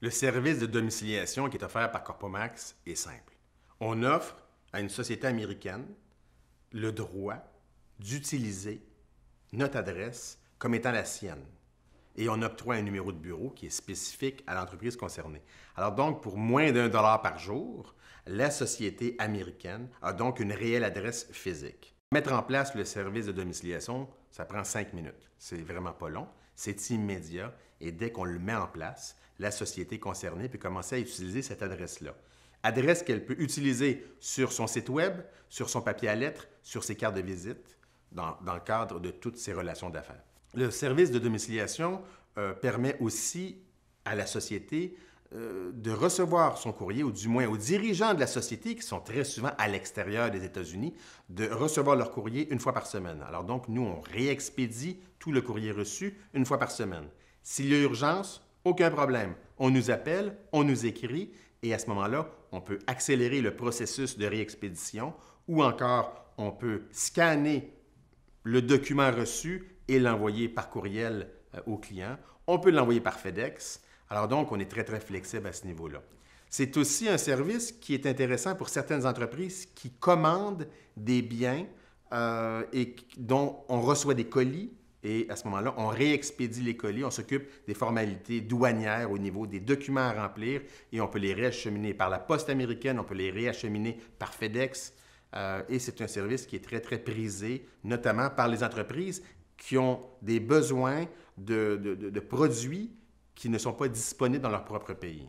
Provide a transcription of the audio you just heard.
Le service de domiciliation qui est offert par Corpomax est simple. On offre à une société américaine le droit d'utiliser notre adresse comme étant la sienne. Et on octroie un numéro de bureau qui est spécifique à l'entreprise concernée. Alors donc, pour moins d'un dollar par jour, la société américaine a donc une réelle adresse physique. Mettre en place le service de domiciliation, ça prend cinq minutes. C'est vraiment pas long, c'est immédiat et dès qu'on le met en place, la société concernée peut commencer à utiliser cette adresse-là. Adresse, qu'elle peut utiliser sur son site Web, sur son papier à lettres, sur ses cartes de visite, dans, le cadre de toutes ses relations d'affaires. Le service de domiciliation euh, permet aussi à la société euh, de recevoir son courrier, ou du moins aux dirigeants de la société, qui sont très souvent à l'extérieur des États-Unis, de recevoir leur courrier une fois par semaine. Alors donc, nous, on réexpédie tout le courrier reçu une fois par semaine. S'il y a urgence, aucun problème. On nous appelle, on nous écrit, et à ce moment-là, on peut accélérer le processus de réexpédition, ou encore, on peut scanner le document reçu et l'envoyer par courriel euh, au client. On peut l'envoyer par FedEx. Alors donc, on est très, très flexible à ce niveau-là. C'est aussi un service qui est intéressant pour certaines entreprises qui commandent des biens euh, et dont on reçoit des colis et à ce moment-là, on réexpédie les colis, on s'occupe des formalités douanières au niveau des documents à remplir et on peut les réacheminer par la poste américaine, on peut les réacheminer par FedEx. Euh, et c'est un service qui est très, très prisé, notamment par les entreprises qui ont des besoins de, de produits qui ne sont pas disponibles dans leur propre pays.